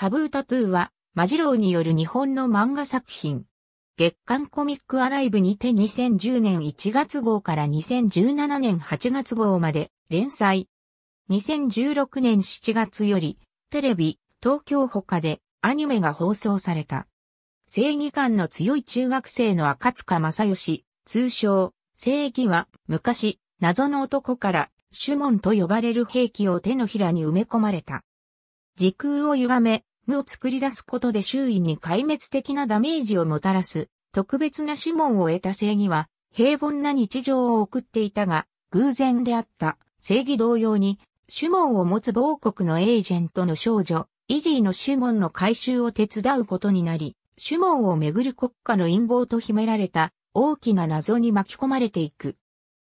タブータトゥーは、マジローによる日本の漫画作品。月刊コミックアライブにて2010年1月号から2017年8月号まで連載。2016年7月より、テレビ、東京他でアニメが放送された。正義感の強い中学生の赤塚正義、通称、正義は、昔、謎の男から、主門と呼ばれる兵器を手のひらに埋め込まれた。時空を歪め、無を作り出すことで周囲に壊滅的なダメージをもたらす、特別な指紋を得た正義は、平凡な日常を送っていたが、偶然であった正義同様に、主門を持つ某国のエージェントの少女、イジーの主門の回収を手伝うことになり、主門をめぐる国家の陰謀と秘められた大きな謎に巻き込まれていく。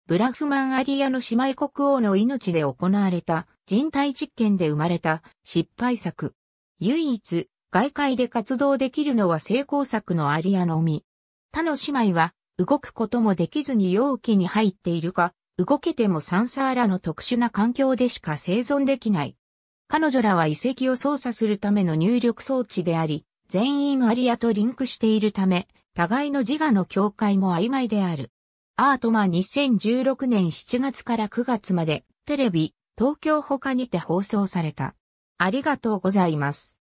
ブラフマンアリアの姉妹国王の命で行われた人体実験で生まれた失敗作。唯一、外界で活動できるのは成功作のアリアのみ。他の姉妹は、動くこともできずに容器に入っているか、動けてもサンサーラの特殊な環境でしか生存できない。彼女らは遺跡を操作するための入力装置であり、全員アリアとリンクしているため、互いの自我の境界も曖昧である。アートマ2016年7月から9月まで、テレビ、東京他にて放送された。ありがとうございます。